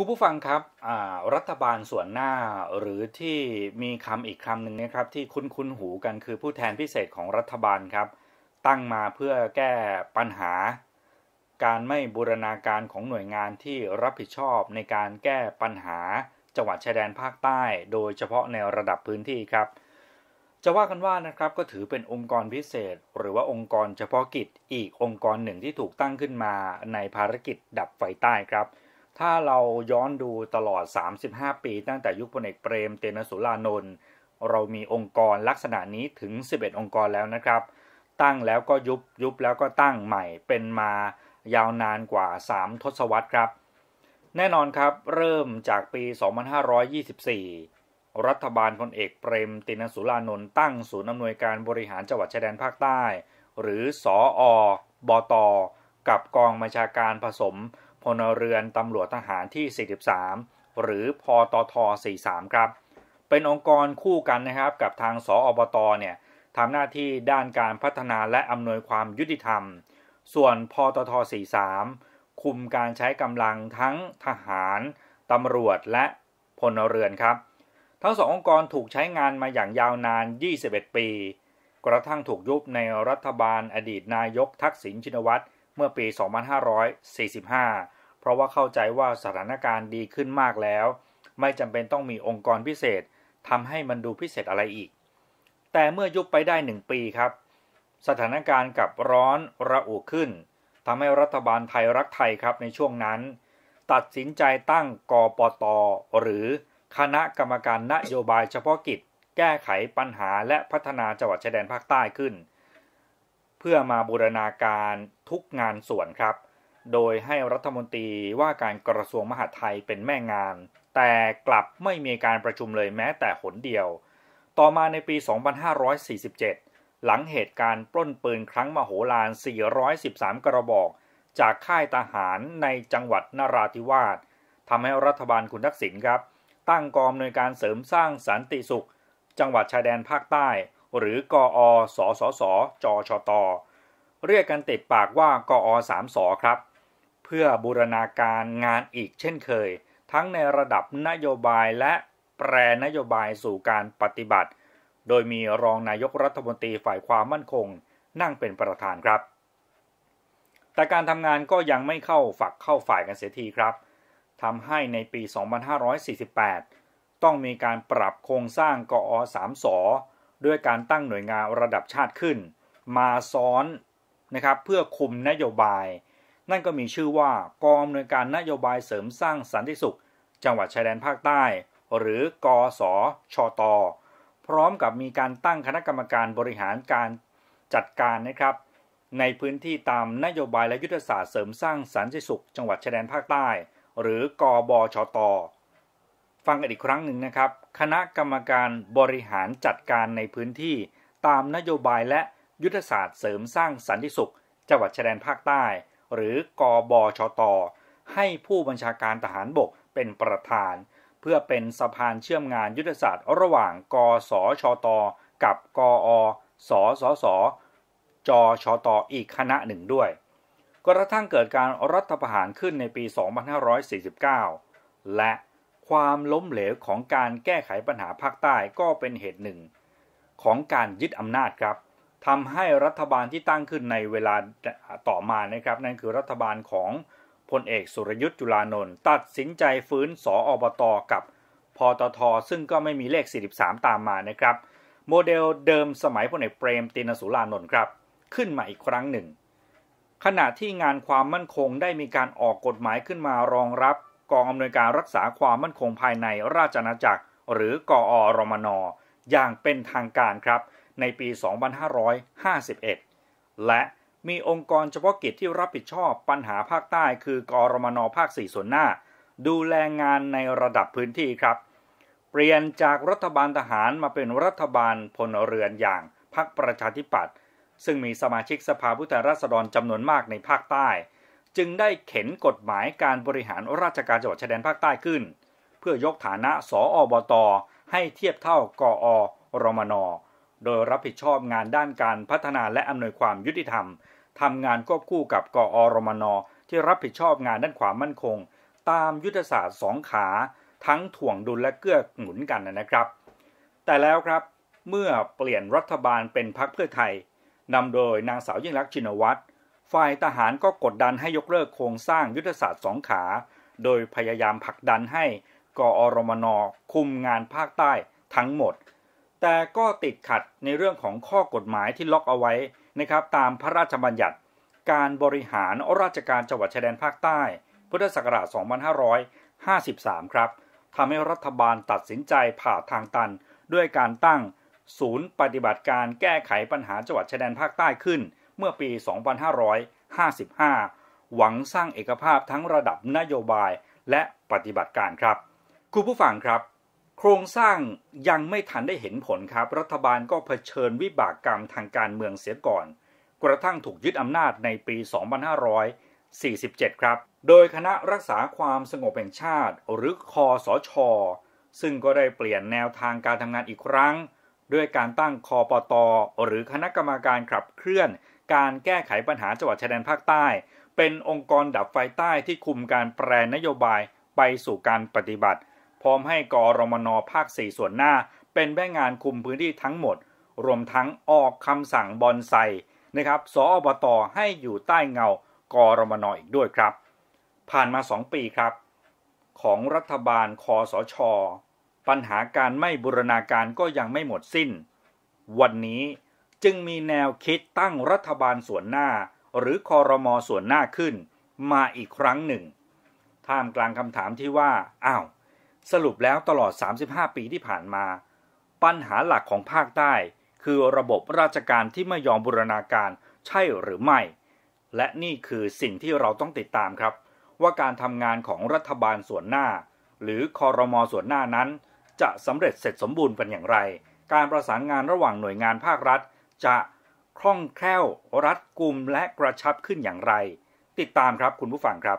คุณผู้ฟังครับรัฐบาลส่วนหน้าหรือที่มีคำอีกคำหนึ่งนะครับ ที่คุ้นคุ้นหูกัน คือผู้แทนพิเศษของรัฐบาลครับ ตั้งมาเพื่อแก้ปัญหา การไม่บูรณาการของหน่วยงานที่รับผิดชอบในการแก้ปัญหาจังหวัดชายแดนภาคใต้ โดยเฉพาะในระดับพื้นที่ครับ จะว่ากันว่านะครับก็ถือเป็นองค์กรพิเศษ หรือว่าองค์กรเฉพาะกิจอีกองค์กรหนึ่งที่ถูกตั้งขึ้นมาในภารกิจดับไฟใต้ครับถ้าเราย้อนดูตลอด 35 ปีตั้งแต่ยุคพลเอกเปรมเตนสุรานนท์ เรามีองค์กรลักษณะนี้ถึง 11 องค์กรแล้วนะครับ ตั้งแล้วก็ยุบ ยุบแล้วก็ตั้งใหม่เป็นมายาวนานกว่า 3 ทศวรรษครับ แน่นอนครับ เริ่มจากปี 2524 รัฐบาลพลเอกเปรมตินสุรานนท์ตั้งศูนย์อำนวยการบริหารจังหวัดชายแดนภาคใต้ หรือสออบอตอกับกองบัญชาการผสมพลเรือนตำรวจทหารที่ 43 หรือพอตท 43 ครับ เป็นองค์กรคู่กันนะครับกับทางสออบตเนี่ยทำหน้าที่ด้านการพัฒนาและอำนวยความยุติธรรม ส่วนพอตท 43 คุมการใช้กำลังทั้งทหารตำรวจและพลเรือนครับ ทั้งสององค์กรถูกใช้งานมาอย่างยาวนาน 21 ปี กระทั่งถูกยุบในรัฐบาลอดีตนายกทักษิณชินวัตรเมื่อปี 2545 เพราะว่าเข้าใจว่าสถานการณ์ดีขึ้นมากแล้ว ไม่จำเป็นต้องมีองค์กรพิเศษทำให้มันดูพิเศษอะไรอีก แต่เมื่อยุบไปได้หนึ่งปีครับ สถานการณ์กับร้อนระอุขึ้นทำให้รัฐบาลไทยรักไทยครับในช่วงนั้น ตัดสินใจตั้งกปตหรือคณะกรรมการนโยบายเฉพาะกิจ แก้ไขปัญหาและพัฒนาจังหวัดชายแดนภาคใต้ขึ้นเพื่อมาบูรณาการทุกงานส่วนครับ โดยให้รัฐมนตรีว่าการกระทรวงมหาดไทยเป็นแม่งาน แต่กลับไม่มีการประชุมเลยแม้แต่หนเดียว ต่อมาในปี 2547 หลังเหตุการณ์ปล้นปืนครั้งมโหฬาร413 กระบอก จากค่ายทหารในจังหวัดนราธิวาสทำให้รัฐบาลคุณทักษิณครับ ตั้งกองอำนวยการเสริมสร้างสันติสุขจังหวัดชายแดนภาคใต้หรือกอ สสส จชต เรียกกันติดปากว่ากอสามสครับ เพื่อบูรณาการงานอีกเช่นเคย ทั้งในระดับนโยบายและแปรนโยบายสู่การปฏิบัติ โดยมีรองนายกรัฐมนตรีฝ่ายความมั่นคงนั่งเป็นประธานครับ แต่การทำงานก็ยังไม่เข้าฝักเข้าฝ่ายกันเสียทีครับทำให้ในปี 2548 ต้องมีการปรับโครงสร้างกอ3สด้วยการตั้งหน่วยงานระดับชาติขึ้น มาซ้อนนะครับเพื่อคุมนโยบาย นั่นก็มีชื่อว่า กองอำนวยการนโยบายเสริมสร้างสันติสุข จังหวัดชายแดนภาคใต้ หรือกอสอชอตอพร้อมกับมีการตั้งคณะกรรมการบริหารการจัดการนะครับ ในพื้นที่ตามนโยบายและยุทธศาสตร์เสริมสร้างสันติสุข จังหวัดชายแดนภาคใต้ หรือกอบอชอตอฟังกันอีกครั้งหนึ่งนะครับ คณะกรรมการบริหารจัดการในพื้นที่ ตามนโยบายและยุทธศาสตร์เสริมสร้างสันติสุข จังหวัดชายแดนภาคใต้ หรือกอบอชต ให้ผู้บัญชาการทหารบกเป็นประธาน เพื่อเป็นสะพานเชื่อมงานยุทธศาสตร์ระหว่างกสชต กับกอ สสส จชต อีกคณะหนึ่งด้วยกระทั่งเกิดการรัฐประหารขึ้นในปี 2549 และความล้มเหลวของการแก้ไขปัญหาภาคใต้ก็เป็นเหตุหนึ่ง ของการยึดอำนาจครับทำให้รัฐบาลที่ตั้งขึ้นในเวลาต่อมานะครับนั่นคือรัฐบาลของพลเอกสุรยุทธ์จุลานนท์ตัดสินใจฟื้นสออบตกับพตทซึ่งก็ไม่มีเลข 43 ตามมานะครับ โมเดลเดิมสมัยพลเอกเปรมตินสุรานนท์ครับขึ้นมาอีกครั้งหนึ่ง ขณะที่งานความมั่นคงได้มีการออกกฎหมายขึ้นมารองรับกองอำนวยการรักษาความมั่นคงภายในราชอาณาจักร หรือกอรมน อย่างเป็นทางการครับ ในปี 2551 และมีองค์กรเฉพาะกิจที่รับผิดชอบปัญหาภาคใต้คือกอรมนภาค 4 ส่วนหน้า ดูแลงานในระดับพื้นที่ครับ เปลี่ยนจากรัฐบาลทหารมาเป็นรัฐบาลพลเรือนอย่างพรรคประชาธิปัตย์ซึ่งมีสมาชิกสภาผู้แทนราษฎรจำนวนมากในภาคใต้จึงได้เข็นกฎหมายการบริหารราชการจังหวัดชายแดนภาคใต้ขึ้น เพื่อยกฐานะสออบตให้เทียบเท่ากออรมน โดยรับผิดชอบงานด้านการพัฒนาและอำนวยความยุติธรรม ทำงานควบคู่กับกออรมน ที่รับผิดชอบงานด้านความมั่นคง ตามยุทธศาสตร์สองขาทั้งถ่วงดุลและเกื้อหนุนกันนะครับ แต่แล้วครับเมื่อเปลี่ยนรัฐบาลเป็นพรรคเพื่อไทยนำโดยนางสาวยิ่งรักชินวัตรฝ่ายทหารก็กดดันให้ยกเลิกโครงสร้างยุทธศาสตร์สองขา โดยพยายามผลักดันให้ กอรมนคุมงานภาคใต้ทั้งหมด แต่ก็ติดขัดในเรื่องของข้อกฎหมายที่ล็อกเอาไว้นะครับตามพระราชบัญญัติ การบริหารราชการจังหวัดชายแดนภาคใต้ พุทธศักราช 2553 ครับทำให้รัฐบาลตัดสินใจผ่าทางตัน ด้วยการตั้ง ศูนย์ปฏิบัติการแก้ไขปัญหาจังหวัดชายแดนภาคใต้ขึ้นเมื่อปี 2555 หวังสร้างเอกภาพทั้งระดับนโยบายและปฏิบัติการครับคุณผู้ฟังครับ โครงสร้างยังไม่ทันได้เห็นผลครับ รัฐบาลก็เผชิญวิบากกรรมทางการเมืองเสียก่อน กระทั่งถูกยึดอำนาจในปี 2547 ครับ โดยคณะรักษาความสงบแห่งชาติหรือคอสอชอซึ่งก็ได้เปลี่ยนแนวทางการทำงานอีกครั้ง ด้วยการตั้งคอปตอหรือคณะกรรมการขับเคลื่อนการแก้ไขปัญหาจังหวัดชายแดนภาคใต้ เป็นองค์กรดับไฟใต้ที่คุมการแปรนโยบายไปสู่การปฏิบัติ พร้อมให้กรมนภาค 4 ส่วนหน้า เป็นแม่งานคุมพื้นที่ทั้งหมด รวมทั้งออกคำสั่งบอนไซนะครับ สอบตให้อยู่ใต้เงากรมนอีกด้วยครับ ผ่านมา 2 ปีครับ ของรัฐบาลคอสชปัญหาการไม่บูรณาการก็ยังไม่หมดสิ้น วันนี้จึงมีแนวคิดตั้งรัฐบาลส่วนหน้า หรือคอรมอส่วนหน้าขึ้น มาอีกครั้งหนึ่ง ท่ามกลางคำถามที่ว่า อ้าวสรุปแล้วตลอด 35 ปีที่ผ่านมา ปัญหาหลักของภาคใต้ คือระบบราชการที่ไม่ยอมบูรณาการ ใช่หรือไม่ และนี่คือสิ่งที่เราต้องติดตามครับ ว่าการทำงานของรัฐบาลส่วนหน้า หรือคอรมอส่วนหน้านั้น จะสำเร็จเสร็จสมบูรณ์เป็นอย่างไร การประสานงานระหว่างหน่วยงานภาครัฐจะคล่องแคล่วรัดกุม และกระชับขึ้นอย่างไร ติดตามครับคุณผู้ฟังครับ